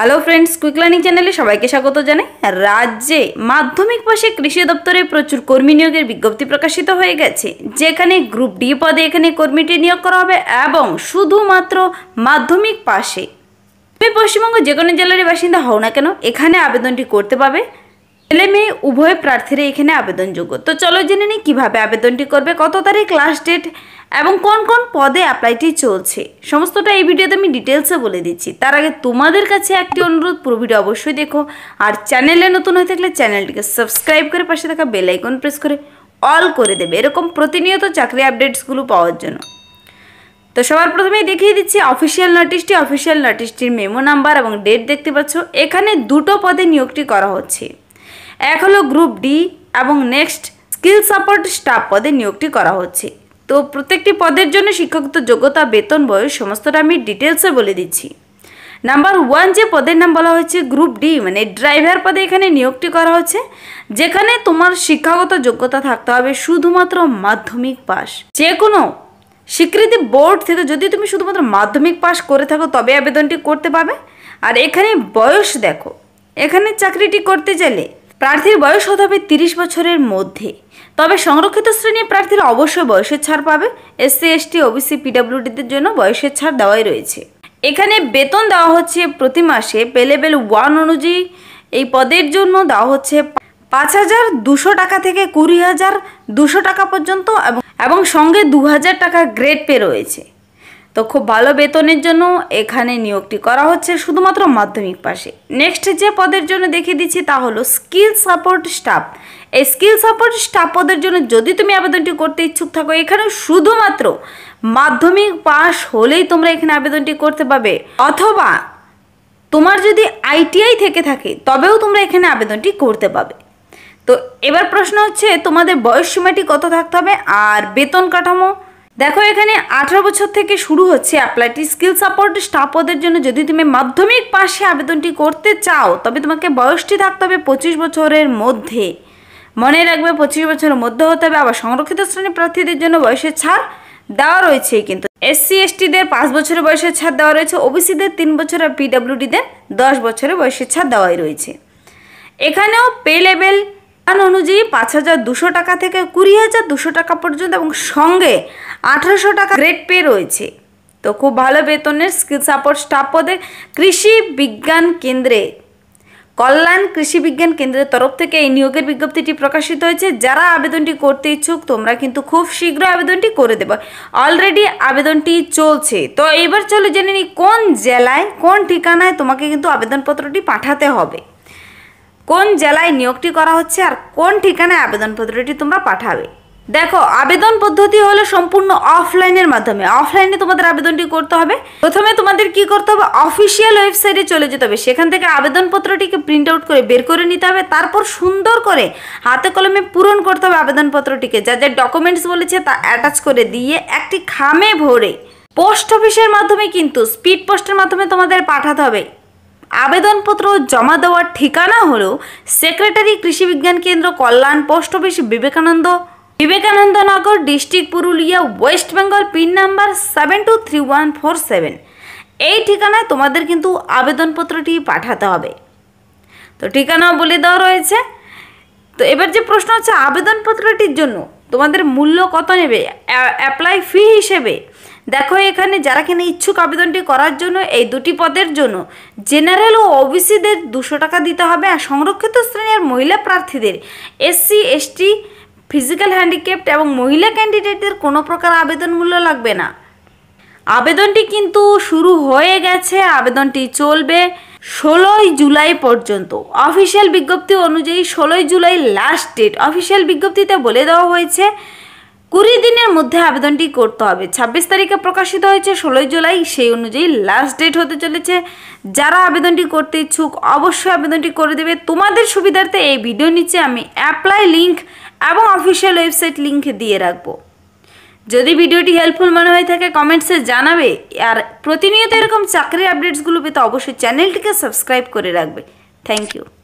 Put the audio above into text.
hello friends quick learning চ্যানেলে সবাইকে স্বাগত জানাই রাজ্যে মাধ্যমিক পাশে কৃষি দপ্তরে প্রচুর কর্মী নিয়োগের বিজ্ঞপ্তি প্রকাশিত হয়ে গেছে যেখানে গ্রুপ ডি পদে এখানে কর্মীটি নিয়োগ করা হবে এবং শুধুমাত্র মাধ্যমিক পাশে তুমি পশ্চিমবঙ্গ যে কোনো জেলারই বাসিন্দা হও না কেন এখানে আবেদনটি করতে পাবে ছেলে মেয়ে উভয় প্রার্থীরা এখানে আবেদনযোগ্য তো চলো জেনে নিই কীভাবে আবেদনটি করবে কত তারিখ লাস্ট ডেট এবং কোন কোন পদে অ্যাপ্লাইটি চলছে সমস্তটা এই ভিডিওতে আমি ডিটেলসে বলে দিচ্ছি তার আগে তোমাদের কাছে একটি অনুরোধ পুরো ভিডিও অবশ্যই দেখো আর চ্যানেলে নতুন হয়ে থাকলে চ্যানেলটিকে সাবস্ক্রাইব করে পাশে থাকা বেলাইকন প্রেস করে অল করে দেবে এরকম প্রতিনিয়ত চাকরি আপডেটসগুলো পাওয়ার জন্য তো সবার প্রথমেই দেখিয়ে দিচ্ছি অফিসিয়াল নোটিশটি অফিসিয়াল নোটিশটির মেমো নাম্বার এবং ডেট দেখতে পাচ্ছ এখানে দুটো পদে নিয়োগটি করা হচ্ছে এক হলো গ্রুপ ডি এবং নেক্সট স্কিল সাপোর্ট স্টাফ পদে নিয়োগটি করা হচ্ছে তো প্রত্যেকটি পদের জন্য শিক্ষকত যোগ্যতা বেতন বয়স সমস্তটা আমি ডিটেলসে বলে দিচ্ছি নাম্বার ওয়ান যে পদের নাম বলা হয়েছে গ্রুপ ডি মানে ড্রাইভার পদে এখানে নিয়োগটি করা হচ্ছে যেখানে তোমার শিক্ষাগত যোগ্যতা থাকতে হবে শুধুমাত্র মাধ্যমিক পাস যে কোনো স্বীকৃতি বোর্ড থেকে যদি তুমি শুধুমাত্র মাধ্যমিক পাস করে থাকো তবে আবেদনটি করতে পাবে আর এখানে বয়স দেখো এখানে চাকরিটি করতে চাইলে প্রার্থীর বয়স হতে হবে তিরিশ বছরের মধ্যে তবে সংরক্ষিত শ্রেণীর প্রার্থীরা অবশ্যই বয়সের ছাড় পাবে এসসি এসটি ওবিসি পিডাব্লিউডিদের জন্য বয়সের ছাড় দেওয়াই রয়েছে এখানে বেতন দেওয়া হচ্ছে প্রতি মাসে পেলেবেল ওয়ান অনুযায়ী এই পদের জন্য দেওয়া হচ্ছে পাঁচ হাজার দুশো টাকা থেকে কুড়ি হাজার দুশো টাকা পর্যন্ত এবং সঙ্গে দু হাজার টাকা গ্রেড পে রয়েছে তো খুব ভালো বেতনের জন্য এখানে নিয়োগটি করা হচ্ছে শুধুমাত্র মাধ্যমিক পাশে নেক্সট যে পদের জন্য দেখিয়ে দিচ্ছি তা হলো স্কিল সাপোর্ট স্টাফ এই স্কিল সাপোর্ট স্টাফ পদের জন্য যদি তুমি আবেদনটি করতে ইচ্ছুক থাকো এখানে শুধুমাত্র মাধ্যমিক পাশ হলেই তোমরা এখানে আবেদনটি করতে পাবে অথবা তোমার যদি আইটিআই থেকে থাকে তবেও তোমরা এখানে আবেদনটি করতে পাবে তো এবার প্রশ্ন হচ্ছে তোমাদের বয়স সীমাটি কত থাকতে হবে আর বেতন কাঠামো দেখো এখানে আঠারো বছর থেকে শুরু হচ্ছে অ্যাপ্লাইটি স্কিল সাপোর্ট স্টাফদের জন্য যদি তুমি মাধ্যমিক পাশে আবেদনটি করতে চাও তবে তোমাকে বয়সটি থাকতে হবে পঁচিশ বছরের মধ্যে মনে রাখবে পঁচিশ বছরের মধ্যে হতে হবে আবার সংরক্ষিত শ্রেণী প্রার্থীদের জন্য বয়সের ছাড় দেওয়া রয়েছে কিন্তু এসসি এসটিদের পাঁচ বছরের বয়সের ছাড় দেওয়া রয়েছে ওবিসিদের তিন বছর আর পিডাব্লিউডিদের দশ বছরের বয়সের ছাড় দেওয়াই রয়েছে এখানেও পে লেভেল প্ল্যান অনুযায়ী পাঁচ হাজার দুশো টাকা থেকে কুড়ি হাজার দুশো টাকা পর্যন্ত এবং সঙ্গে আঠারোশো টাকা গ্রেড পে রয়েছে তো খুব ভালো বেতনের স্কিল সাপোর্ট স্টাফ পদে কৃষি বিজ্ঞান কেন্দ্রে কল্যাণ কৃষি বিজ্ঞান কেন্দ্রের তরফ থেকে এই নিয়োগের বিজ্ঞপ্তিটি প্রকাশিত হয়েছে যারা আবেদনটি করতে ইচ্ছুক তোমরা কিন্তু খুব শীঘ্র আবেদনটি করে দেবে অলরেডি আবেদনটি চলছে তো এবার চলে জেনে নি কোন জেলায় কোন ঠিকানায় তোমাকে কিন্তু আবেদনপত্রটি পাঠাতে হবে কোন জেলায় নিয়োগটি করা হচ্ছে আর কোন ঠিকানায় আবেদনপত্রটি তোমরা পাঠাবে দেখো আবেদন পদ্ধতি হলো সম্পূর্ণ অফলাইনের মাধ্যমে অফলাইনে তোমাদের আবেদনটি করতে হবে প্রথমে তোমাদের কি করতে হবে অফিসিয়াল ওয়েবসাইটে চলে যেতে হবে সেখান থেকে আবেদনপত্রটিকে প্রিন্ট আউট করে বের করে নিতে হবে তারপর সুন্দর করে হাতে কলমে পূরণ করতে হবে আবেদনপত্রটিকে যা যা ডকুমেন্টস বলেছে তা অ্যাটাচ করে দিয়ে একটি খামে ভরে পোস্ট অফিসের মাধ্যমে কিন্তু স্পিড পোস্টের মাধ্যমে তোমাদের পাঠাতে হবে আবেদনপত্র জমা দেওয়ার ঠিকানা হল secretary Krishi Vigyan Kendra Kalyan post office Vivekananda Vivekanandanagar district Purulia West Bengal pin number seven two three one four seven এই ঠিকানায় তোমাদের কিন্তু আবেদনপত্রটি পাঠাতে হবে তো ঠিকানাও বলে দেওয়া রয়েছে তো এবার যে প্রশ্ন হচ্ছে আবেদনপত্রটির জন্য তোমাদের মূল্য কত নেবে অ্যাপ্লাই ফি হিসেবে দেখো এখানে যারা কিনা ইচ্ছুক আবেদনটি করার জন্য এই দুটি পদের জন্য জেনারেল ও ওবিসিদের দুশো টাকা দিতে হবে আর সংরক্ষিত শ্রেণীর মহিলা প্রার্থীদের এসসি এসটি ফিজিক্যাল হ্যান্ডিক্যাপ্ট এবং মহিলা ক্যান্ডিডেটদের কোনো প্রকার আবেদন মূল্য লাগবে না আবেদনটি কিন্তু শুরু হয়ে গেছে আবেদনটি চলবে ষোলোই জুলাই পর্যন্ত অফিসিয়াল বিজ্ঞপ্তি অনুযায়ী ষোলোই জুলাই লাস্ট ডেট অফিসিয়াল বিজ্ঞপ্তিতে বলে দেওয়া হয়েছে কুড়ি দিনের মধ্যে আবেদনটি করতে হবে ২৬ তারিখে প্রকাশিত হয়েছে ষোলোই জুলাই সেই অনুযায়ী লাস্ট ডেট হতে চলেছে যারা আবেদনটি করতে ইচ্ছুক অবশ্যই আবেদনটি করে দেবে তোমাদের সুবিধার্থে এই ভিডিও নিচে আমি অ্যাপ্লাই লিঙ্ক এবং অফিসিয়াল ওয়েবসাইট লিঙ্ক দিয়ে রাখবো যদি ভিডিওটি হেল্পফুল মনে হয়ে থাকে কমেন্টসে জানাবে আর প্রতিনিয়ত এরকম চাকরির আপডেটসগুলো পেতে অবশ্যই চ্যানেলটিকে সাবস্ক্রাইব করে রাখবে থ্যাংক ইউ